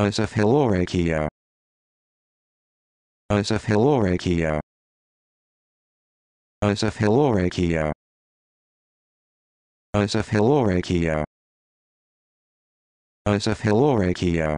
Oesophilorakia. Oesophilorakia. Oesophilorakia. Oesophilorakia. Oesophilorakia.